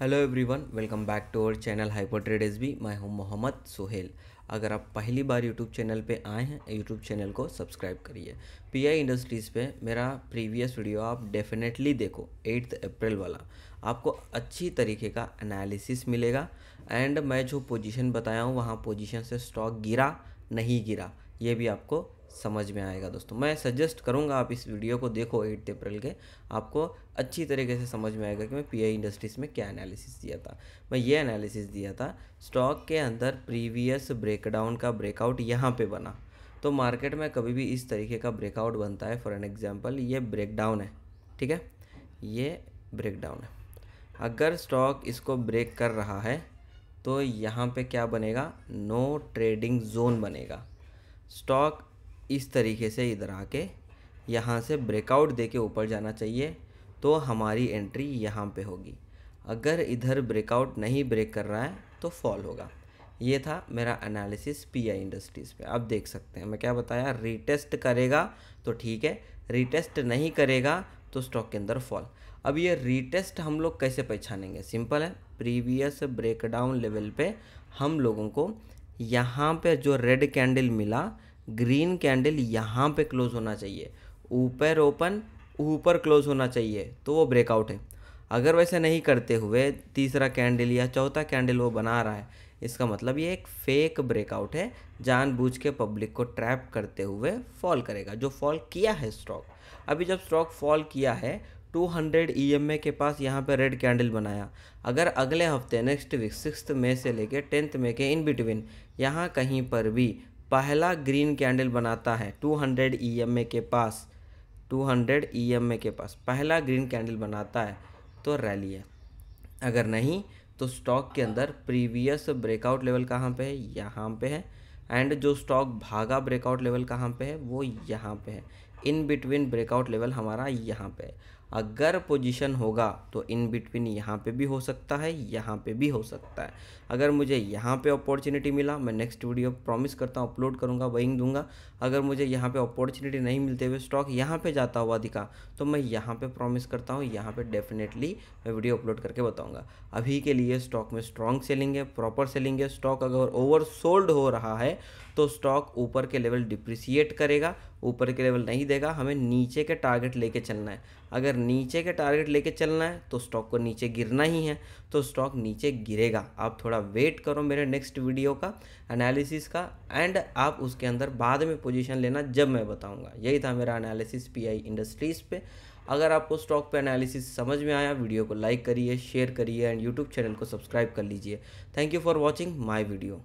hello everyone welcome back to our channel hyper trade एस बी माई हूँ मोहम्मद सोहेल अगर आप पहली बार यूट्यूब चैनल पे आए हैं यूट्यूब चैनल को सब्सक्राइब करिए पीआई इंडस्ट्रीज़ पे मेरा प्रीवियस वीडियो आप डेफिनेटली देखो एट्थ अप्रैल वाला आपको अच्छी तरीके का एनालिसिस मिलेगा एंड मैं जो पोजिशन बताया हूँ वहाँ पोजिशन से स्टॉक गिरा नहीं गिरा ये भी आपको समझ में आएगा दोस्तों मैं सजेस्ट करूंगा आप इस वीडियो को देखो एट्थ अप्रैल के आपको अच्छी तरीके से समझ में आएगा कि मैं पीआई इंडस्ट्रीज़ में क्या एनालिसिस दिया था मैं ये एनालिसिस दिया था स्टॉक के अंदर प्रीवियस ब्रेकडाउन का ब्रेकआउट यहाँ पे बना तो मार्केट में कभी भी इस तरीके का ब्रेकआउट बनता है फॉर एन एग्जाम्पल ये ब्रेकडाउन है ठीक है ये ब्रेकडाउन है अगर स्टॉक इसको ब्रेक कर रहा है तो यहाँ पे क्या बनेगा नो ट्रेडिंग जोन बनेगा स्टॉक इस तरीके से इधर आके यहाँ से ब्रेकआउट दे के ऊपर जाना चाहिए तो हमारी एंट्री यहाँ पे होगी अगर इधर ब्रेकआउट नहीं ब्रेक कर रहा है तो फॉल होगा ये था मेरा एनालिसिस पीआई इंडस्ट्रीज़ पे आप देख सकते हैं मैं क्या बताया रीटेस्ट करेगा तो ठीक है रीटेस्ट नहीं करेगा तो स्टॉक के अंदर फॉल अब ये रीटेस्ट हम लोग कैसे पहचानेंगे सिंपल है प्रीवियस ब्रेकडाउन लेवल पे हम लोगों को यहाँ पे जो रेड कैंडल मिला ग्रीन कैंडल यहाँ पे क्लोज होना चाहिए ऊपर ओपन ऊपर क्लोज होना चाहिए तो वो ब्रेकआउट है अगर वैसे नहीं करते हुए तीसरा कैंडल या चौथा कैंडल वो बना रहा है इसका मतलब ये एक फेक ब्रेकआउट है जानबूझ के पब्लिक को ट्रैप करते हुए फॉल करेगा जो फॉल किया है स्टॉक अभी जब स्टॉक फॉल किया है 200 हंड्रेड e के पास यहाँ पे रेड कैंडल बनाया अगर अगले हफ्ते नेक्स्ट वीक सिक्स मई से लेके टेंथ मई के इन बिटवीन यहाँ कहीं पर भी पहला ग्रीन कैंडल बनाता है 200 हंड्रेड ई e के पास 200 हंड्रेड ई e के पास पहला ग्रीन कैंडल बनाता है तो रैली है अगर नहीं तो स्टॉक के अंदर प्रीवियस ब्रेकआउट लेवल कहाँ पे है यहाँ पे है एंड जो स्टॉक भागा ब्रेकआउट लेवल कहाँ पे है वो यहाँ पे है इन बिटवीन ब्रेकआउट लेवल हमारा यहाँ पे अगर पोजीशन होगा तो इन बिटवीन यहाँ पे भी हो सकता है यहाँ पे भी हो सकता है अगर मुझे यहाँ पे अपॉर्चुनिटी मिला मैं नेक्स्ट वीडियो प्रॉमिस करता हूँ अपलोड करूँगा वहीं दूंगा अगर मुझे यहाँ पे अपॉर्चुनिटी नहीं मिलते हुए स्टॉक यहाँ पे जाता हुआ दिखा तो मैं यहाँ पे प्रॉमिस करता हूँ यहाँ पे डेफिनेटली मैं वीडियो अपलोड करके बताऊँगा अभी के लिए स्टॉक में स्ट्रॉन्ग सेलिंग है प्रॉपर सेलिंग है स्टॉक अगर ओवर हो रहा है तो स्टॉक ऊपर के लेवल डिप्रिसिएट करेगा ऊपर के लेवल नहीं देगा हमें नीचे के टारगेट लेके चलना है अगर नीचे के टारगेट लेके चलना है तो स्टॉक को नीचे गिरना ही है तो स्टॉक नीचे गिरेगा आप थोड़ा वेट करो मेरे नेक्स्ट वीडियो का एनालिसिस का एंड आप उसके अंदर बाद में पोजीशन लेना जब मैं बताऊंगा यही था मेरा एनालिसिस पीआई इंडस्ट्रीज़ पे अगर आपको स्टॉक पे एनालिसिस समझ में आया वीडियो को लाइक करिए शेयर करिए एंड यूट्यूब चैनल को सब्सक्राइब कर लीजिए thank you for watching my video